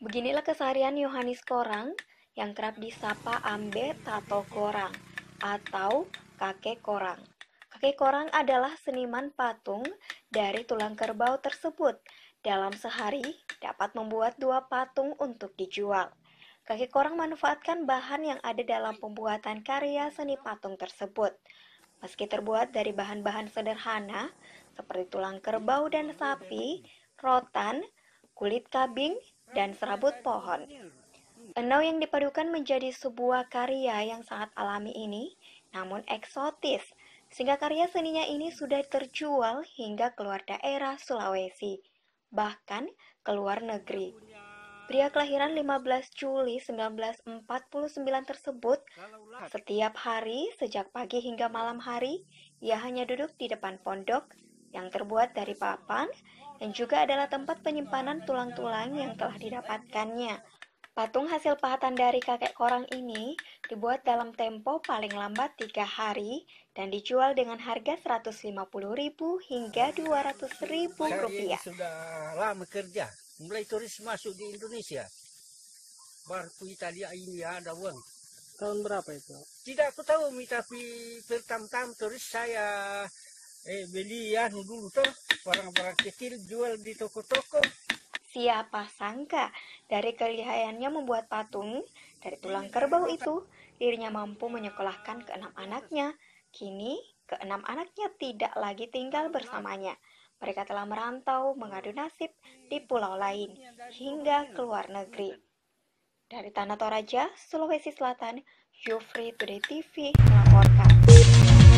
Beginilah keseharian Yohanes Korang yang kerap disapa Ambe Tato Korang atau Kakek Korang. Kakek Korang adalah seniman patung dari tulang kerbau tersebut. Dalam sehari dapat membuat dua patung untuk dijual. Kakek Korang manfaatkan bahan yang ada dalam pembuatan karya seni patung tersebut. Meski terbuat dari bahan-bahan sederhana seperti tulang kerbau dan sapi, rotan, kulit kambing dan serabut pohon. Enau yang dipadukan menjadi sebuah karya yang sangat alami ini, namun eksotis, sehingga karya seninya ini sudah terjual hingga keluar daerah Sulawesi, bahkan keluar negeri. Pria kelahiran 15 Juli 1949 tersebut setiap hari sejak pagi hingga malam hari ia hanya duduk di depan pondok yang terbuat dari papan dan juga adalah tempat penyimpanan tulang-tulang yang telah didapatkannya. Patung hasil pahatan dari kakek korang ini dibuat dalam tempo paling lambat tiga hari dan dijual dengan harga 150.000 hingga 200.000 rupiah. sudah lama kerja, mulai turis masuk di Indonesia. Baru Italia, ini ada uang. Tahun berapa itu? Tidak aku tahu, tapi pertama-tama turis saya eh beli anu dulu tuh barang-barang kecil jual di toko-toko. Siapa sangka dari kelihayannya membuat patung dari tulang kerbau itu dirinya mampu menyekolahkan keenam anaknya. Kini keenam anaknya tidak lagi tinggal bersamanya. Mereka telah merantau mengadu nasib di pulau lain hingga ke luar negeri. Dari Tanah Toraja, Sulawesi Selatan, Jufri Today TV melaporkan.